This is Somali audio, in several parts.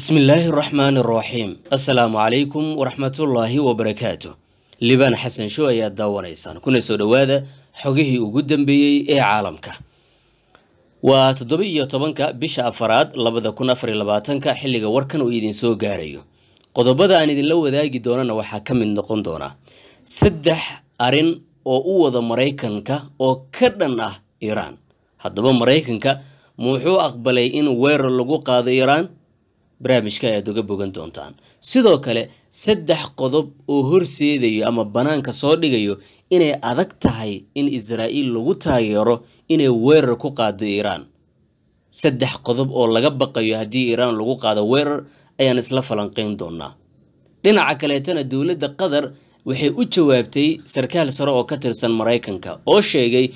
bismillaahi araxmaan araxiim assalaamu calaykum waraxmatullaahi wabarakaatu libaan xasan show ayaad daawanaysaan kuna soo dhowaada xogihii ugu dambeeyey ee caalamka waa toddoba iyo tobanka bisha afaraad labada kun afar afariyo labaatanka xilliga warkan uu idin soo gaarayo qodobada aan idinla wadaagi doonana waxaa ka mid noqon doonaa saddex arin oo u wada maraykanka oo ka dhan ah iiraan haddaba maraykanka muxuu aqbalay in weerar lagu qaado iiraan barnaamijka ayaad uga bogan doontaan sidoo kale saddex qodob oo horseedayo ama bannaanka soo dhigayo inay adag tahay in israa'iil lagu taageero inay weerar ku qaado iiraan saddex qodob oo laga baqayo haddii iiraan lagu qaado weerar ayaan isla falanqeyn doonaa dhinaca kaleetana dowladda qatar waxay u jawaabtay sarkaal sare oo ka tirsan maraykanka oo sheegay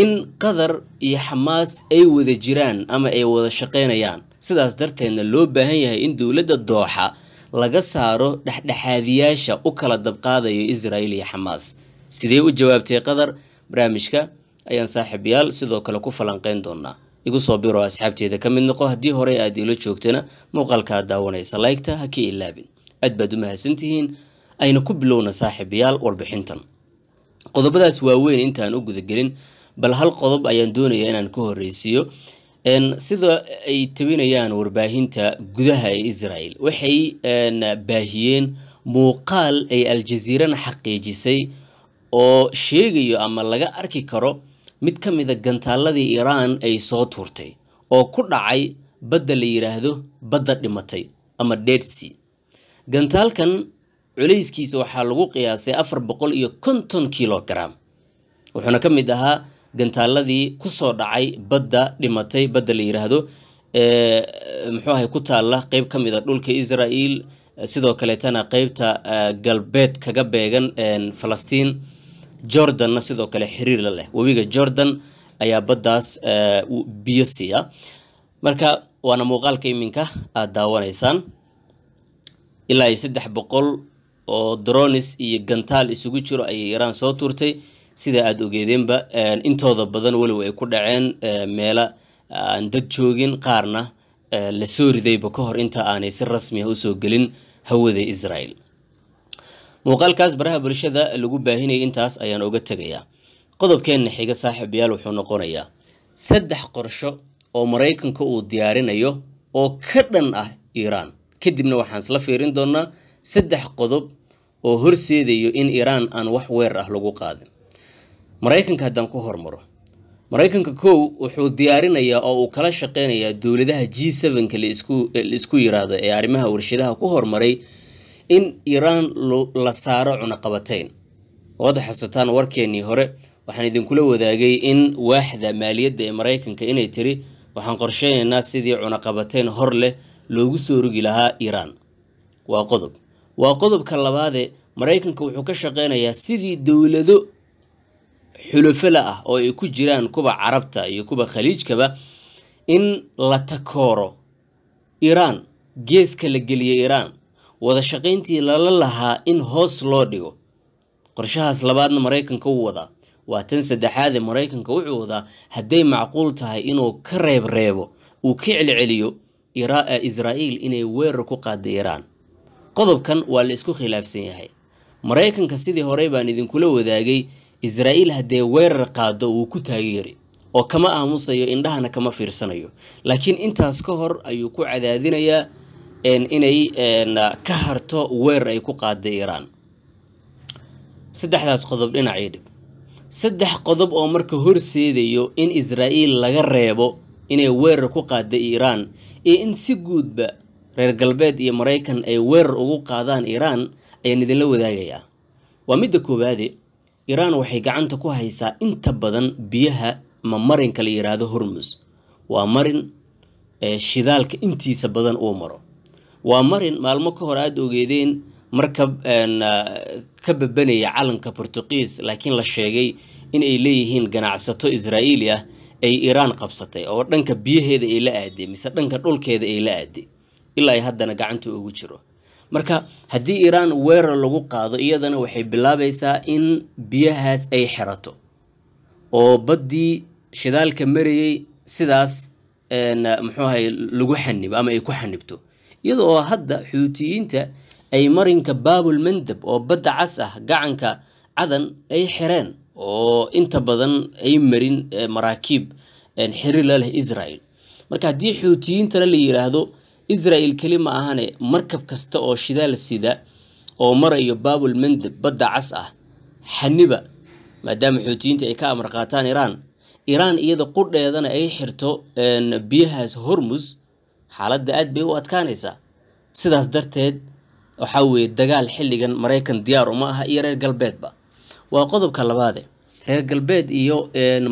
in qatar iyo xamaas ay wada jiraan ama ay wada shaqeynayaan sidaas darteedna loo baahan yahay in dowladda dooxa laga saaro dhexdhexaadiyaasha u kala dabqaadayo israa'iil iyo xamaas sidee u jawaabtay qatar barnaamijka ayaan saaxiibayaal sidoo kale ku falanqeyn doonaa igu soo biro asxaabteeda ka mid noqo haddii horey aad ila joogtana muuqaalkaa daawanaysa laygta ha ka ilaabin aad baad u mahadsantihiin ayna ku bilowna saaxiibayaal warbixintan qodobadaas waaweyn intaan u gudagelin bal hal qodob ayaan doonayaa inaan ka horreysiiyo sida ay tabinayaan warbaahinta gudaha ee israel waxay baahiyeen muuqaal ay aljaziirana xaqiijisay oo sheegayo ama laga arki karo mid ka mida ah gantaaladii iiraan ay soo tuurtay oo ku dhacay badda la yidhaahdo badda dhimatay ama deedsi gantaalkan culayskiisa waxaa lagu qiyaasay afar boqol iyo konton kilogram wuxuuna ka mid ahaa gantaaladii kusoo dhacay badda dhimatay badda la yiraahdo ee muxuu ahay ku taalla qeyb ka mid a ah dhulka israel sidoo kaleetana qeybta galbeed kaga beegan falastiin jordanna sidoo kale xiriir la leh webiga jordan ayaa baddaas biyo siiya marka waana muuqaalka iminka aada daawanaysaan ilaa iyo saddex boqol oo dronis iyo gantaal isugu jiro ayay iraan soo tuurtay sida aada ogeedeenba intooda badan walow ay ku dhaceen meela aan dad joogin qaarna la soo ridayba ka hor inta aanay si rasmi ah usoo gelin hawada israel muuqaalkaas baraha bulshada lagu baahinayay intaas ayaan oga tegayaa qodobkeenna xiga saaxiibayaal wuxuu noqonayaa saddex qorsho oo maraykanka uu diyaarinayo oo ka dhan ah iiraan kadibna waxaan isla fiirin doonaa saddex qodob oo horseedayo in iiraan aan wax weerar ah lagu qaadin maraykanka haddaan ku hormaro maraykanka kow wuxuu diyaarinayaa oo uu kala shaqeynayaa dowladaha g sevenka laisku yiraahdo ee arrimaha warshadaha ku horumaray in iiraan la saaro cunaqabateyn waad xasutaan warkeennii hore waxaan idinkula wadaagay in waaxda maaliyadda ee maraykanka inay tiri waxaan qorsheynaynaa sidii cunaqabateyn hor leh loogu soo rogi lahaa iiraan waa qodob waa qodobka labaade maraykanka wuxuu ka shaqeynayaa sidii dowlado xulufala ah oo ay ku jiraan kuwa carabta iyo kuwa khaliijkaba in la takooro iiraan geeska la geliyo iiraan wada shaqayntii lala lahaa in hoos loo dhigo qorshahaas labaadna maraykanka wuu wadaa waa tan saddexaadee maraykanka wuxuu wadaa hadday macquul tahay inuu ka reebreebo uu ka celceliyo israa'iil inay weerar ku qaada iiraan qodobkan waa la isku khilaafsan yahay maraykanka sidii horey baan idinkula wadaagay israa'iil haddee weerar qaado wuu ku taageeri oo kama aamusayo indhahana kama fiirsanayo laakiin intaas ka hor ayuu ku cadaadinayaa inay ka harto weerar ay ku qaaday iiraan saddexdaas qodob dhinacii dhib saddex qodob oo marka horseedayo in israa'iil laga reebo inay weerar ku qaada iiraan iyo in si guudba reer galbeed iyo maraykan ay weerar ugu qaadaan iiraan ayaan idinla wadaagayaa waa midda koowaade iiraan waxay gacanta ku haysaa inta badan biyaha ma marinka la yiraahdo hormus waa marin eh, shidaalka intiisa badan uu maro waa marin maalmo ka hor aada ogeedeen marka eh, ka babanaya calanka portugiis laakiin la sheegay inay leeyihiin ganacsato israa'iili ah ay iiraan qabsatay oo dhanka biyaheeda ay la aaday mise dhanka dhulkeeda ay la aaday ilaa ay haddana gacanta ugu jiro marka haddii iiraan weerar lagu qaado iyadana waxay bilaabaysaa in biyahaas ay xirato oo baddii shidaalka marayay sidaas muxuu ahay lagu xanibo ama ay ku xanibto iyada oo hadda xuutiyiinta ay marinka baabul mandab oo badda cas ah gacanka cadan ay xireen oo inta badan ay marin eh, maraakiib xirila leh israel marka haddii xuutiyiintana la yidhaahdo israel keli ma ahane markab kasta oo shidaal sida oo marayo baabul mandab badda cas ah xaniba maadaama xootiyiinta ay ka amar qaataan iraan iraan iyada qudheedana ay xirto biyahaas hormus xaaladda aad bay u adkaanaysaa sidaas darteed waxaa weeye dagaal xilligan maraykan diyaar uma aha iyo reer galbeedba waa qodobka labaade reer galbeed iyo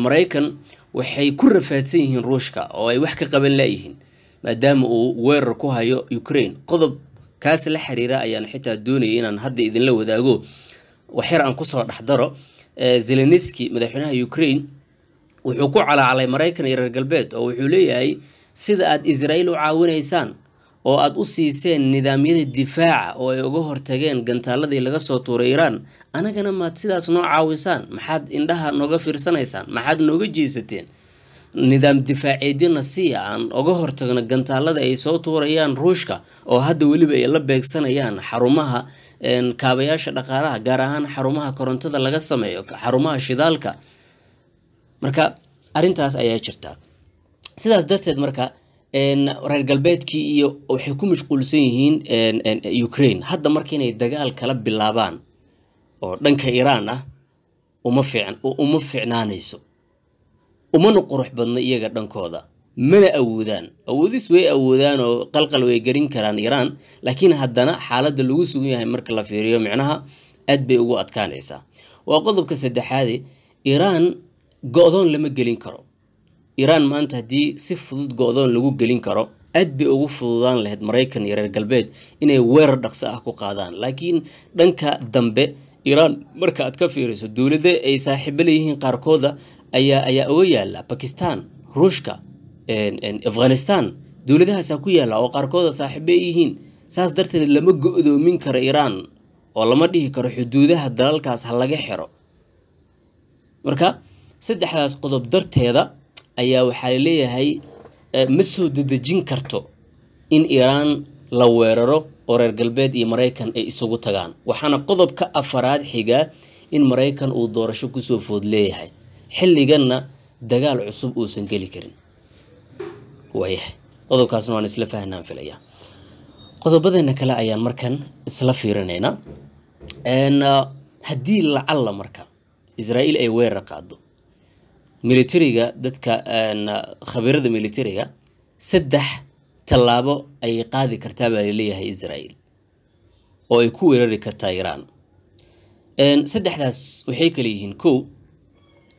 maraykan waxay ku rafaadsan yihiin ruushka oo ay wax ka qaban leeyihiin maadaama uu weerar ku hayo ukraine qodob kaas la xiriira ayaan xitaa doonayay inaan hadda idinla wadaago waxyar aan kusoo dhexdaro zelenski madaxweynaha ukraine wuxuu ku calaacalay maraykan iyo reer galbeed oo wuxuu leeyahay sida aad israael u caawinaysaan oo aad u siiseen nidaamyada difaaca oo ay uga hortageen gantaaladii laga soo tuuray iraan anagana maad sidaas noo caawisaan maxaad indhaha nooga fiirsanaysaan maxaad nooga jeesateen nidaam difaaceedyona si aan uga hortagno gantaalada ay soo tuurayaan ruushka oo hadda weliba ay la beegsanayaan xarumaha kaabayaasha dhaqaalaha gaar ahaan xarumaha korontada laga sameeyo xarumaha shidaalka marka arintaas ayaa jirta sidaas darteed marka reer galbeedkii iyo waxay ku mashquulsan yihiin ukraine hadda marka inay dagaal kala bilaabaan oo dhanka iraan ah uma fiicnaanayso umana qurux badno iyaga dhankooda mana awoodaan awoodis way awoodaan oo qalqal way garin karaan iraan laakiin haddana xaaladda lagu sugan yahay marka la fiiriyo micnaha aad bay ugu adkaanaysaa waa qodobka saddexaade iraan go-doon lama gelin karo iraan maanta haddii si fudud go-doon lagu gelin karo aad bay ugu fududaan lahayd maraykan iyo reer galbeed inay weerar dhaqso ah ku qaadaan laakiin dhanka dambe iraan marka aad ka fiiriso dowladda ay saaxiibo leeyihiin qaarkooda ayaa ayaa uga yaala bakistan ruushka afghanistan dowladahaasaa ku yaala oo qaarkooda saaxiibay yihiin saas darteed lama go-doomin karo iiraan oo lama dhihi karo xuduudaha dalalkaas ha laga xiro marka saddexdaas qodob darteeda ayaa waxaa laleeyahay e, ma soo dadejin karto in iiraan la weeraro oo reer galbeed iyo maraykan ay isugu tagaan waxaana qodobka afaraad xigaa in maraykan uu doorasho kusoo food leeyahay xilliganna dagaal cusub uusan geli karin waayahay qodobkaasna waan isla fahnaan filaya qodobadeena kale ayaan markan isla fiirinaynaa ah, haddii lacalla marka israa'iil ay weerar qaado militariga dadka khabiirada militariga saddex tallaabo ayay qaadi kartaa baa laleeyahay israa'iil oo ay ku weerari kartaa iraan saddexdaas waxay kale yihiin kow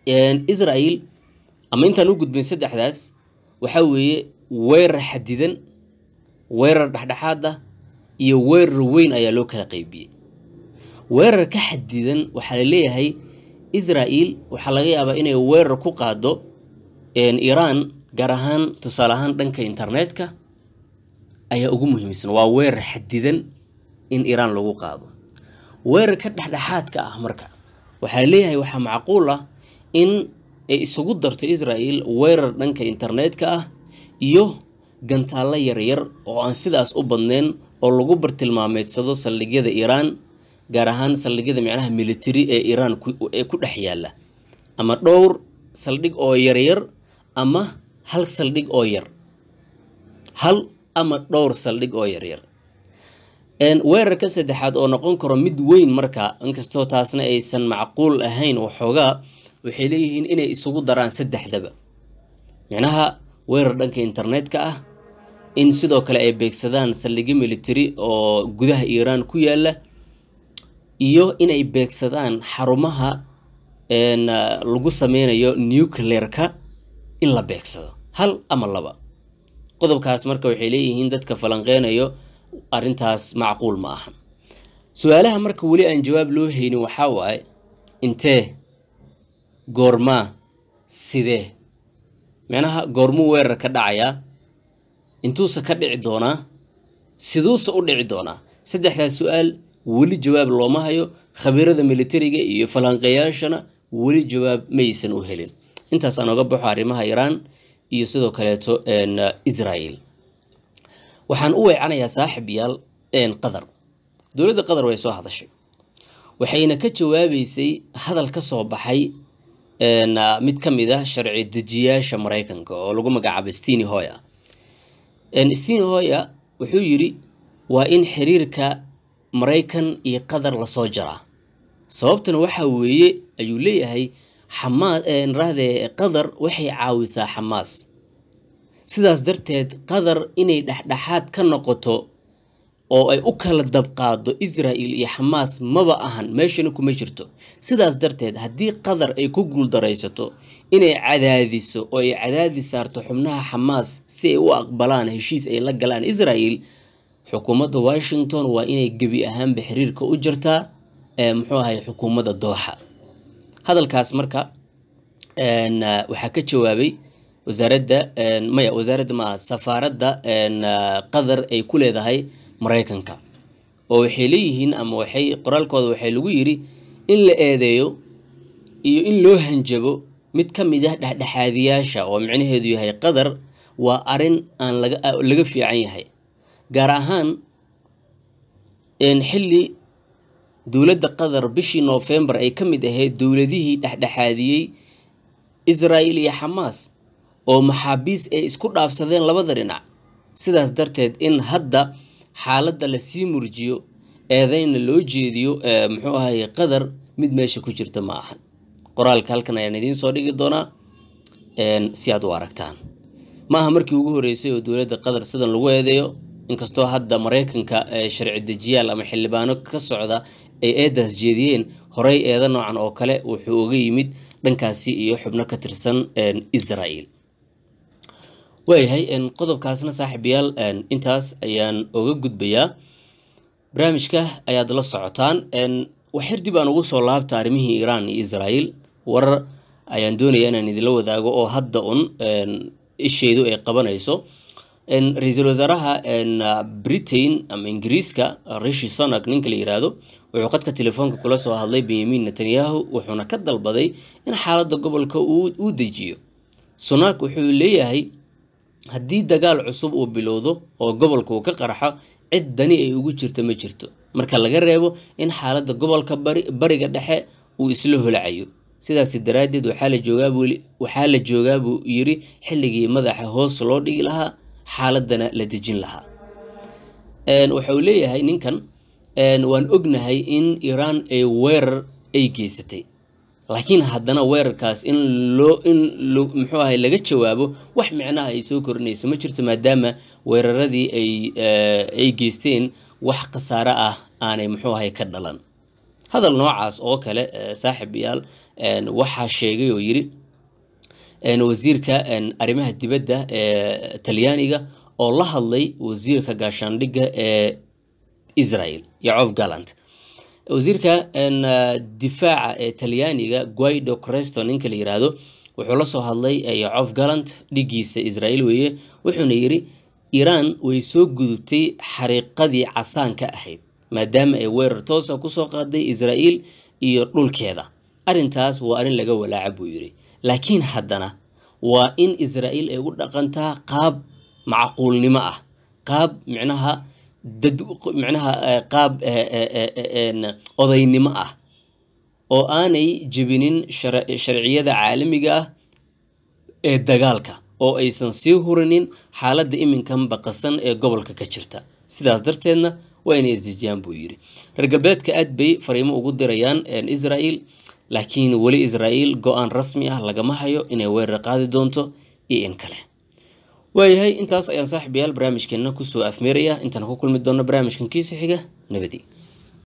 israel ama intaan u gudbayn saddexdaas waxaa weeye weerar xadidan weerar dhexdhexaad ah iyo weerar weyn ayaa loo kala qeybiyey weerar ka xadidan waxaa la leeyahay israel waxaa laga yaabaa inay weerar ku qaado iiraan gaar ahaan tusaale ahaan dhanka internetka ayaa ugu muhiimsan waa weerar xadidan in iiraan lagu qaado weerar ka dhexdhexaadka ah marka waxaa la leeyahay waxaa macquul ah in ay isugu darto israel weerar dhanka internetka ah iyo gantaallo yaryar oo aan sidaas u badneyn oo lagu bartilmaameedsado saldhigyada iiraan gaar ahaan saldhigyada micnaha militari ee iiraan ee ku dhex yaalla ama dhowr saldhig oo yaryar ama hal saldhig oo yar hal ama dhowr saldhig oo yaryar weerarka saddexaad oo noqon karo mid weyn marka inkastoo taasna aysan macquul ahayn waxoogaa waxay leeyihiin inay isugu daraan saddexdaba micnaha weerar dhanka internetka ah in sidoo kale ay beegsadaan saldhigyo military oo gudaha iiraan ku yaala iyo inay beegsadaan xarumaha lagu sameynayo nucleer-ka in la beegsado hal ama laba qodobkaas marka waxay leeyihiin dadka falanqeynayo arintaas macquul ma aha su-aalaha marka weli aan jawaab loo haynin waxaa waaye intee goormaa sidee micnaha goormuu weerar ka dhacayaa intuuse ka dhici doonaa siduuse u dhici doonaa saddexdaas su-aal weli jawaab looma hayo khabiirada militariga iyo falanqayaashana weli jawaab maysan u helin intaasaan oga baxo arrimaha iraan iyo sidoo kaleeto israel waxaan u weecanayaa saaxib yaal qatar dowladda qatar way soo hadashay waxayna ka jawaabaysay hadal ka soo baxay mid ka mid ah sharci dejiyaasha maraykanka oo lagu magacaabo steny hoyer stini hoyer wuxuu yidhi waa in xiriirka maraykan iyo qatar lasoo jaraa sababtuna waxaa weeye ayuu leeyahay xamaa rahdee qatar waxay caawisaa xamaas sidaas darteed qatar inay dhexdhexaad ka noqoto oo ay u kala dabqaado israa'il iyo xamaas maba ahan meeshana kuma jirto sidaas darteed haddii qatar ay ku guuldaraysato inay cadaadiso oo ay cadaadi saarto xubnaha xamaas si ay u aqbalaan heshiis ay la galaan israa'il xukuumadda washington waa inay gebi ahaanba xiriirka u jirtaa muxuu ahay xukuumadda dooxa hadalkaas marka waxaa ka jawaabay wasaaradda maya wasaaradda maa safaaradda qatar ay ku leedahay maraykanka oo waxay leeyihiin ama waxay qoraalkooda waxay lagu yidhi in la eedeeyo iyo in loo hanjabo mid ka mid ah dhexdhexaadiyaasha oo micnaheedu yahay qadar waa arin aan laga fiican yahay gaar ahaan xilli dowladda qatar bishii noofembar ay ka mid ahayd dowladihii dhexdhexaadiyey israa'il iyo xamaas oo maxaabiis ay isku dhaafsadeen labada dhinac sidaas darteed in hadda xaaladda lasii murjiyo eedayna loo jeediyo muxuu ahaye qadar mid meesha ku jirta ma ahan qoraalka halkan ayaan idiin soo dhigi doonaa si aad u aragtaan maaha markii ugu horreysay oo dowladda qatar sidan lagu eedeeyo inkastoo hadda maraykanka sharci dejiyaal ama xildhibaano ka socda ay eedaas jeediyeen horey eeda noocan oo kale wuxuu uga yimid dhankaasi iyo xubno ka tirsan israa'il waayahay qodobkaasna saaxiibayaal intaas ayaan oga gudbayaa barnaamijka ayaad la socotaan waxyar dib aan ugu soo laabta arrimihii iiraan iyo israael warar ayaan doonaya inaan idinla wadaago oo hadda un isheedu ay qabanayso ra-iisul wasaaraha uh, britain ama ingiriiska rishi sonak ninka la yiraahdo wuxuu qadka telefoonka kula soo hadlay benyamin netanyahu wuxuuna ka dalbaday in xaaladda gobolka uu dejiyo sonak wuxuu leeyahay haddii dagaal cusub uu bilowdo oo gobolka uu ka qarxo cid dani ay ugu jirto ma jirto marka laga reebo in xaaladda gobolka bariga dhexe uu isla holacayo sidaasi daraaddeed waxaa la joogaa buu yiri xilligii madaxa hoos loo dhigi lahaa xaaladana la dejin lahaa waxauu leeyahay ninkan waan ognahay in iiraan ay weerar ay geysatay laakiin haddana weerarkaas in loo in muxuu ahay laga jawaabo wax micnaha ay soo korinayso ma jirto maadaama weeraradii ay eh, ay geysteen wax khasaare ah aanay muxuu ahay ka dhalan hadal noocaas oo kale eh, saaxib yaal waxaa sheegay oo yidhi wasiirka arrimaha dibadda ee eh, talyaaniga oo la hadlay wasiirka gaashaandhigga ee israel yacof gallant wasiirka ah, difaaca ee talyaaniga guido cresto ninka la yiraahdo wuxuu lasoo soo hadlay cof eh, gallant dhigiisa israel weeye wuxuuna yiri iiraan way soo gudubtay xariiqadii casaanka ahayd maadaama ay weerar toosa kusoo qaaday israel iyo dhulkeeda arintaas waa arin laga walaaca buu yiri laakiin haddana waa in israael ay u dhaqantaa qaab macquulnimo ah qaab micnaha dad eh, qaab eh, eh, odaynimo ah oo aanay jebinin sharciyada caalamiga ah ee dagaalka oo aysan sii hurinin xaaladda iminkan baqasan ee gobolka ka jirta sidaas darteedna waa inay isjijiyaan buu yiri reer galbeedka aad bay fariimo ugu dirayaan israa'iil laakiin weli israa'iil go-aan rasmi ah lagama hayo inay weerar qaadi doonto iyo in kale waayahay intaas ayaan saaxiib yaal barnaamijkeena kusoo afmeeraya intaan ku kulmi doonno barnaamijkan kiisa xiga nabadii